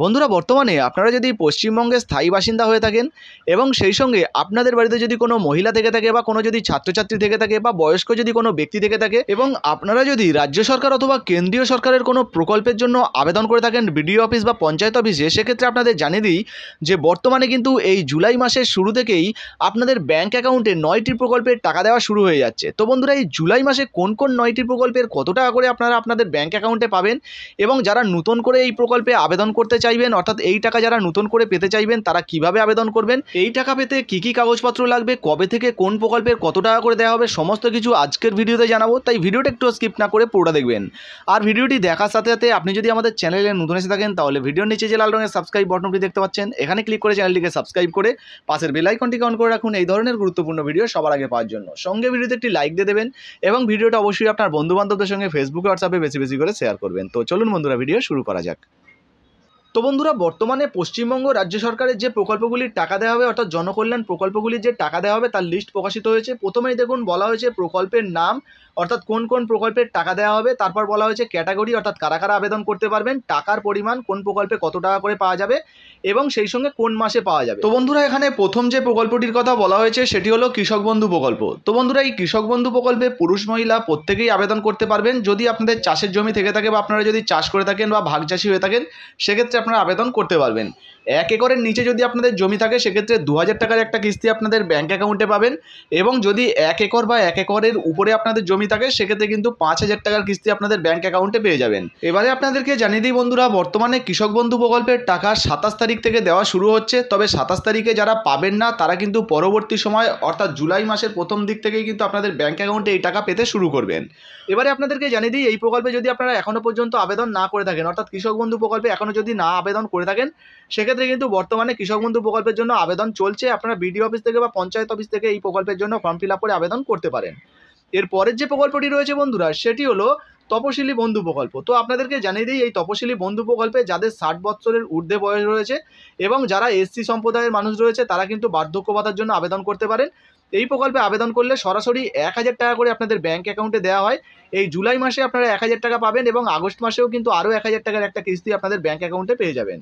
বন্ধুরা বর্তমানে আপনারা যদি পশ্চিমবঙ্গে স্থায়ী বাসিন্দা হয়ে থাকেন এবং সেই সঙ্গে আপনাদের বাড়িতে যদি কোনো মহিলা থেকে থাকে বা কোনো যদি ছাত্রছাত্রী থেকে থাকে বা বয়স্ক যদি কোনো ব্যক্তি থেকে থাকে এবং আপনারা যদি রাজ্য সরকার অথবা কেন্দ্রীয় সরকারের কোনো প্রকল্পের জন্য আবেদন করে থাকেন বিডিও অফিস বা পঞ্চায়েত অফিসে সেক্ষেত্রে আপনাদের জানিয়ে দিই যে বর্তমানে কিন্তু এই জুলাই মাসের শুরু থেকেই আপনাদের ব্যাংক অ্যাকাউন্টে নয়টি প্রকল্পের টাকা দেওয়া শুরু হয়ে যাচ্ছে তো বন্ধুরা এই জুলাই মাসে কোন কোন নয়টি প্রকল্পের কত টাকা করে আপনারা আপনাদের ব্যাংক অ্যাকাউন্টে পাবেন এবং যারা নতুন করে এই প্রকল্পে আবেদন করতে চান চাইবেন অর্থাৎ এই টাকা যারা নতুন করে পেতে চাইবেন তারা কিভাবে আবেদন করবেন এই টাকা পেতে কি কি কাগজপত্র লাগবে কবে থেকে কোন প্রকল্পের কত টাকা করে দেওয়া হবে সমস্ত কিছু আজকের ভিডিওতে জানাবো তাই ভিডিওটা একটু স্কিপ না করে পুরোটা দেখবেন আর ভিডিওটি দেখার সাথে সাথে আপনি যদি আমাদের চ্যানেলে নতুন এসে থাকেন তাহলে ভিডিওর নিচে যে লাল রঙের সাবস্ক্রাইব বটনটি দেখতে পাচ্ছেন এখানে ক্লিক করে চ্যানেলটিকে সাবস্ক্রাইব করে পাশের বেলাইকনটিকে অন করে রাখুন এই ধরনের গুরুত্বপূর্ণ ভিডিও সবার আগে পাওয়ার জন্য সঙ্গে ভিডিওতে একটি লাইক দিয়ে দেবেন এবং ভিডিওটা অবশ্যই আপনার বন্ধুবান্ধবদের সঙ্গে ফেসবুকে হোয়াটসঅ্যাপে বেশি বেশি করে শেয়ার করবেন তো চলুন বন্ধুরা ভিডিও শুরু করা যাক তো বন্ধুরা বর্তমানে পশ্চিমবঙ্গ রাজ্য সরকারের যে প্রকল্পগুলির টাকা দেওয়া হবে অর্থাৎ জনকল্যাণ প্রকল্পগুলির যে টাকা দেওয়া হবে তার লিস্ট প্রকাশিত হয়েছে প্রথমেই দেখুন বলা হয়েছে প্রকল্পের নাম অর্থাৎ কোন কোন প্রকল্পের টাকা দেওয়া হবে তারপর বলা হয়েছে ক্যাটাগরি অর্থাৎ কারা কারা আবেদন করতে পারবেন টাকার পরিমাণ কোন প্রকল্পে কত টাকা করে পাওয়া যাবে এবং সেই সঙ্গে কোন মাসে পাওয়া যাবে তো বন্ধুরা এখানে প্রথম যে প্রকল্পটির কথা বলা হয়েছে সেটি হলো কৃষক বন্ধু প্রকল্প তো বন্ধুরা এই কৃষক বন্ধু প্রকল্পে পুরুষ মহিলা প্রত্যেকেই আবেদন করতে পারবেন যদি আপনাদের চাষের জমি থেকে থাকে বা আপনারা যদি চাষ করে থাকেন বা ভাগ চাষি হয়ে থাকেন সেক্ষেত্রে আপনারা আবেদন করতে পারবেন এক একরের নিচে যদি আপনাদের জমি থাকে সেক্ষেত্রে দু হাজার টাকার একটা কিস্তি আপনাদের ব্যাঙ্ক অ্যাকাউন্টে পাবেন এবং যদি এক একর বা এক একরের উপরে আপনাদের জমি থাকে সেক্ষেত্রে কিন্তু পাঁচ হাজার টাকার কিস্তি আপনাদের ব্যাঙ্ক অ্যাকাউন্টে পেয়ে যাবেন এবারে আপনাদেরকে জানিয়ে দিই বন্ধুরা বর্তমানে কৃষক বন্ধু প্রকল্পের টাকা সাতাশ তারিখ থেকে দেওয়া শুরু হচ্ছে তবে সাতাশ তারিখে যারা পাবেন না তারা কিন্তু পরবর্তী সময় অর্থাৎ জুলাই মাসের প্রথম দিক থেকেই কিন্তু আপনাদের ব্যাঙ্ক অ্যাকাউন্টে এই টাকা পেতে শুরু করবেন এবারে আপনাদেরকে জানিয়ে দিই এই প্রকল্পে যদি আপনারা এখনও পর্যন্ত আবেদন না করে থাকেন অর্থাৎ কৃষক বন্ধু প্রকল্পে এখনও যদি না আবেদন করে থাকেন সেক্ষেত্রে ক্ষেত্রে কিন্তু বর্তমানে কৃষক বন্ধু প্রকল্পের জন্য আবেদন চলছে আপনারা বিডিও অফিস থেকে বা পঞ্চায়েত অফিস থেকে এই প্রকল্পের জন্য ফর্ম ফিল করে আবেদন করতে পারেন এর পরের যে প্রকল্পটি রয়েছে বন্ধুরা সেটি হলো তপশিলি বন্ধু প্রকল্প তো আপনাদেরকে জানিয়ে দিই এই তপশিলি বন্ধু প্রকল্পে যাদের ষাট বছরের ঊর্ধ্বে বয়স রয়েছে এবং যারা এসসি সম্প্রদায়ের মানুষ রয়েছে তারা কিন্তু বার্ধক্য ভাতার জন্য আবেদন করতে পারেন এই প্রকল্পে আবেদন করলে সরাসরি এক হাজার টাকা করে আপনাদের ব্যাঙ্ক অ্যাকাউন্টে দেওয়া হয় এই জুলাই মাসে আপনারা এক হাজার টাকা পাবেন এবং আগস্ট মাসেও কিন্তু আরও এক হাজার টাকার একটা কিস্তি আপনাদের ব্যাঙ্ক অ্যাকাউন্টে পেয়ে যাবেন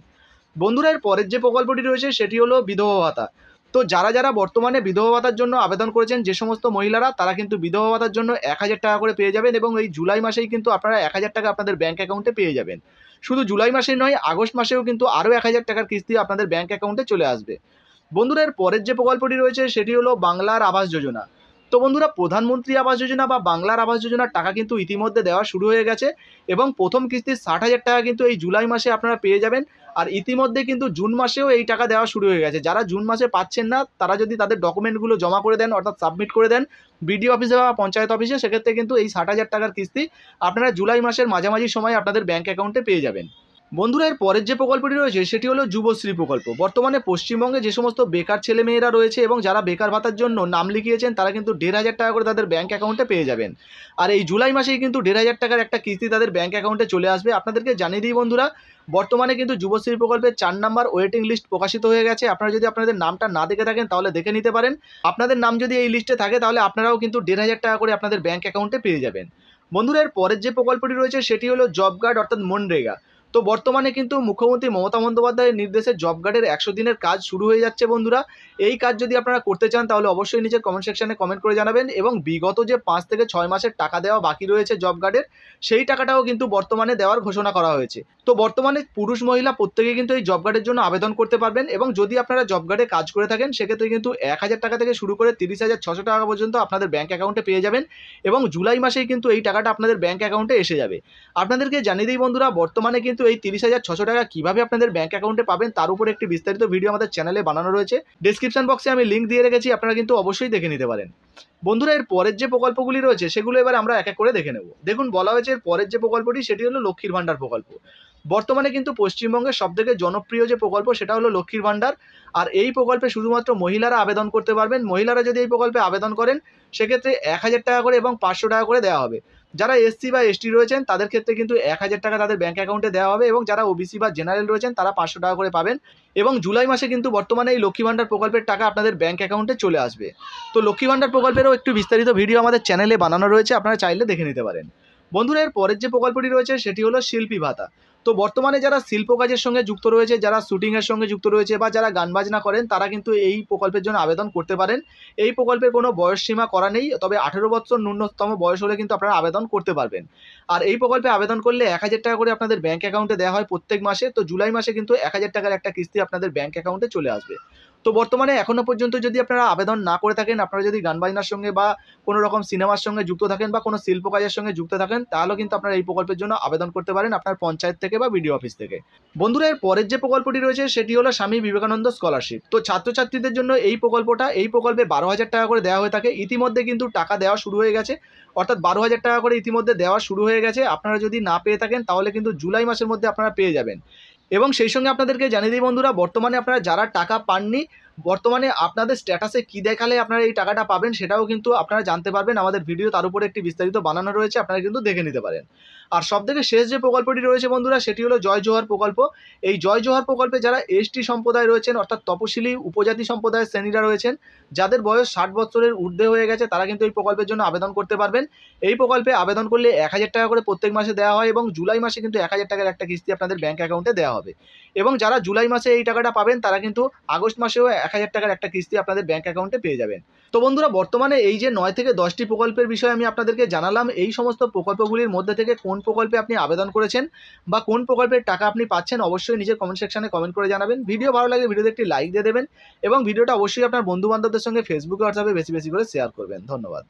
বন্ধুরা এর পরের যে প্রকল্পটি রয়েছে সেটি হলো বিধবা ভাতা তো যারা যারা বর্তমানে বিধবা ভাতার জন্য আবেদন করেছেন যে সমস্ত মহিলারা তারা কিন্তু বিধবা ভাতার জন্য এক হাজার টাকা করে পেয়ে যাবেন এবং এই জুলাই মাসেই কিন্তু আপনারা এক হাজার টাকা আপনাদের ব্যাঙ্ক অ্যাকাউন্টে পেয়ে যাবেন শুধু জুলাই মাসেই নয় আগস্ট মাসেও কিন্তু আরও এক হাজার টাকার কিস্তি আপনাদের ব্যাঙ্ক অ্যাকাউন্টে চলে আসবে বন্ধুরা এর পরের যে প্রকল্পটি রয়েছে সেটি হলো বাংলার আবাস যোজনা তো বন্ধুরা প্রধানমন্ত্রী আবাস যোজনা বা বাংলার আবাস যোজনার টাকা কিন্তু ইতিমধ্যে দেওয়া শুরু হয়ে গেছে এবং প্রথম কিস্তির ষাট হাজার টাকা কিন্তু এই জুলাই মাসে আপনারা পেয়ে যাবেন আর ইতিমধ্যে কিন্তু জুন মাসেও এই টাকা দেওয়া শুরু হয়ে গেছে যারা জুন মাসে পাচ্ছেন না তারা যদি তাদের ডকুমেন্টগুলো জমা করে দেন অর্থাৎ সাবমিট করে দেন বিডিও অফিসে বা পঞ্চায়েত অফিসে সেক্ষেত্রে কিন্তু এই ষাট হাজার টাকার কিস্তি আপনারা জুলাই মাসের মাঝামাঝি সময় আপনাদের ব্যাঙ্ক অ্যাকাউন্টে পেয়ে যাবেন বন্ধুরা এর পরের যে প্রকল্পটি রয়েছে সেটি হলো যুবশ্রী প্রকল্প বর্তমানে পশ্চিমবঙ্গে যে সমস্ত বেকার ছেলে মেয়েরা রয়েছে এবং যারা বেকার ভাতার জন্য নাম লিখিয়েছেন তারা কিন্তু দেড় হাজার টাকা করে তাদের ব্যাঙ্ক অ্যাকাউন্টে পেয়ে যাবেন আর এই জুলাই মাসেই কিন্তু দেড় হাজার টাকার একটা কিস্তি তাদের ব্যাঙ্ক অ্যাকাউন্টে চলে আসবে আপনাদেরকে জানিয়ে দিই বন্ধুরা বর্তমানে কিন্তু যুবশ্রী প্রকল্পের চার নাম্বার ওয়েটিং লিস্ট প্রকাশিত হয়ে গেছে আপনারা যদি আপনাদের নামটা না দেখে থাকেন তাহলে দেখে নিতে পারেন আপনাদের নাম যদি এই লিস্টে থাকে তাহলে আপনারাও কিন্তু দেড় হাজার টাকা করে আপনাদের ব্যাঙ্ক অ্যাকাউন্টে পেয়ে যাবেন বন্ধুরা এর পরের যে প্রকল্পটি রয়েছে সেটি হলো জব গার্ড অর্থাৎ মনরেগা তো বর্তমানে কিন্তু মুখ্যমন্ত্রী মমতা বন্দ্যোপাধ্যায়ের নির্দেশে জব গার্ডের একশো দিনের কাজ শুরু হয়ে যাচ্ছে বন্ধুরা এই কাজ যদি আপনারা করতে চান তাহলে অবশ্যই নিজের কমেন্ট সেকশানে কমেন্ট করে জানাবেন এবং বিগত যে পাঁচ থেকে ছয় মাসের টাকা দেওয়া বাকি রয়েছে জব কার্ডের সেই টাকাটাও কিন্তু বর্তমানে দেওয়ার ঘোষণা করা হয়েছে তো বর্তমানে পুরুষ মহিলা প্রত্যেকে কিন্তু এই জব গার্ডের জন্য আবেদন করতে পারবেন এবং যদি আপনারা জব গার্ডে কাজ করে থাকেন সেক্ষেত্রে কিন্তু এক হাজার টাকা থেকে শুরু করে তিরিশ হাজার ছশো টাকা পর্যন্ত আপনাদের ব্যাঙ্ক অ্যাকাউন্টে পেয়ে যাবেন এবং জুলাই মাসেই কিন্তু এই টাকাটা আপনাদের ব্যাঙ্ক অ্যাকাউন্টে এসে যাবে আপনাদেরকে জানিয়ে দিই বন্ধুরা বর্তমানে কিন্তু এই তিরিশ হাজার ছশো টাকা কীভাবে আপনাদের ব্যাঙ্ক অ্যাকাউন্টে পাবেন তার উপর একটি বিস্তারিত ভিডিও আমাদের চ্যানেলে বানানো রয়েছে ডিসক্রিপশন বক্সে আমি লিঙ্ক দিয়ে রেখেছি আপনারা কিন্তু অবশ্যই দেখে নিতে পারেন বন্ধুরা এর পরের যে প্রকল্পগুলি রয়েছে সেগুলো এবার আমরা এক এক করে দেখে নেব দেখুন বলা হয়েছে এর পরের যে প্রকল্পটি সেটি হলো লক্ষ্মীর ভাণ্ডার প্রকল্প বর্তমানে কিন্তু পশ্চিমবঙ্গের সবথেকে জনপ্রিয় যে প্রকল্প সেটা হলো লক্ষ্মীর ভাণ্ডার আর এই প্রকল্পে শুধুমাত্র মহিলারা আবেদন করতে পারবেন মহিলারা যদি এই প্রকল্পে আবেদন করেন সেক্ষেত্রে এক হাজার টাকা করে এবং পাঁচশো টাকা করে দেওয়া হবে যারা এসসি বা এসটি রয়েছেন তাদের ক্ষেত্রে কিন্তু এক হাজার টাকা তাদের ব্যাঙ্ক অ্যাকাউন্টে দেওয়া হবে এবং যারা ওবিসি বা জেনারেল রয়েছেন তারা পাঁচশো টাকা করে পাবেন এবং জুলাই মাসে কিন্তু বর্তমানে এই লক্ষ্মী ভাণ্ডার প্রকল্পের টাকা আপনাদের ব্যাঙ্ক অ্যাকাউন্টে চলে আসবে তো লক্ষ্মী ভাণ্ডার প্রকল্পেরও একটু বিস্তারিত ভিডিও আমাদের চ্যানেলে বানানো রয়েছে আপনারা চাইলে দেখে নিতে পারেন বন্ধুরা এর পরের যে প্রকল্পটি রয়েছে সেটি হলো শিল্পী ভাতা তো বর্তমানে যারা শিল্প কাজের সঙ্গে যুক্ত রয়েছে যারা শুটিংয়ের সঙ্গে যুক্ত রয়েছে বা যারা গান বাজনা করেন তারা কিন্তু এই প্রকল্পের জন্য আবেদন করতে পারেন এই প্রকল্পের কোনো বয়স সীমা করা নেই তবে আঠেরো বছর ন্যূনতম বয়স হলে কিন্তু আপনারা আবেদন করতে পারবেন আর এই প্রকল্পে আবেদন করলে এক হাজার টাকা করে আপনাদের ব্যাঙ্ক অ্যাকাউন্টে দেওয়া হয় প্রত্যেক মাসে তো জুলাই মাসে কিন্তু এক হাজার টাকার একটা কিস্তি আপনাদের ব্যাঙ্ক অ্যাকাউন্টে চলে আসবে তো বর্তমানে এখনও পর্যন্ত যদি আপনারা আবেদন না করে থাকেন আপনারা যদি গান বাজনার সঙ্গে বা কোনো রকম সিনেমার সঙ্গে যুক্ত থাকেন বা কোনো শিল্প কাজের সঙ্গে যুক্ত থাকেন তাহলেও কিন্তু আপনারা এই প্রকল্পের জন্য আবেদন করতে পারেন আপনার পঞ্চায়েত থেকে বা বিডিও অফিস থেকে বন্ধুরা এর পরের যে প্রকল্পটি রয়েছে সেটি হলো স্বামী বিবেকানন্দ স্কলারশিপ তো ছাত্রছাত্রীদের জন্য এই প্রকল্পটা এই প্রকল্পে বারো হাজার টাকা করে দেওয়া হয়ে থাকে ইতিমধ্যে কিন্তু টাকা দেওয়া শুরু হয়ে গেছে অর্থাৎ বারো হাজার টাকা করে ইতিমধ্যে দেওয়া শুরু হয়ে গেছে আপনারা যদি না পেয়ে থাকেন তাহলে কিন্তু জুলাই মাসের মধ্যে আপনারা পেয়ে যাবেন এবং সেই সঙ্গে আপনাদেরকে জানিয়ে দিই বন্ধুরা বর্তমানে আপনারা যারা টাকা পাননি বর্তমানে আপনাদের স্ট্যাটাসে কি দেখালে আপনারা এই টাকাটা পাবেন সেটাও কিন্তু আপনারা জানতে পারবেন আমাদের ভিডিও তার উপরে একটি বিস্তারিত বানানো রয়েছে আপনারা কিন্তু দেখে নিতে পারেন আর সবথেকে শেষ যে প্রকল্পটি রয়েছে বন্ধুরা সেটি হলো জয় জোহার প্রকল্প এই জয় জোহার প্রকল্পে যারা এসটি সম্প্রদায় রয়েছেন অর্থাৎ তপশিলি উপজাতি সম্প্রদায়ের শ্রেণীরা রয়েছেন যাদের বয়স ষাট বছরের ঊর্ধ্বে হয়ে গেছে তারা কিন্তু এই প্রকল্পের জন্য আবেদন করতে পারবেন এই প্রকল্পে আবেদন করলে এক হাজার টাকা করে প্রত্যেক মাসে দেওয়া হয় এবং জুলাই মাসে কিন্তু এক হাজার টাকার একটা কিস্তি আপনাদের ব্যাঙ্ক অ্যাকাউন্টে দেওয়া হবে এবং যারা জুলাই মাসে এই টাকাটা পাবেন তারা কিন্তু আগস্ট মাসেও এক হাজার টাকার একটা কিস্তি আপনাদের ব্যাঙ্ক অ্যাকাউন্টে পেয়ে যাবেন তো বন্ধুরা বর্তমানে এই যে নয় থেকে দশটি প্রকল্পের বিষয়ে আমি আপনাদেরকে জানালাম এই সমস্ত প্রকল্পগুলির মধ্যে থেকে কোন প্রকল্পে আপনি আবেদন করেছেন বা কোন প্রকল্পের টাকা আপনি পাচ্ছেন অবশ্যই নিজের কমেন্ট সেকশনে কমেন্ট করে জানাবেন ভিডিও ভালো লাগে ভিডিওতে একটি লাইক দিয়ে দেবেন এবং ভিডিওটা অবশ্যই আপনার বন্ধু বান্ধবদের সঙ্গে ফেসবুকে হোয়াটসঅ্যাপে বেশি বেশি করে শেয়ার করবেন ধন্যবাদ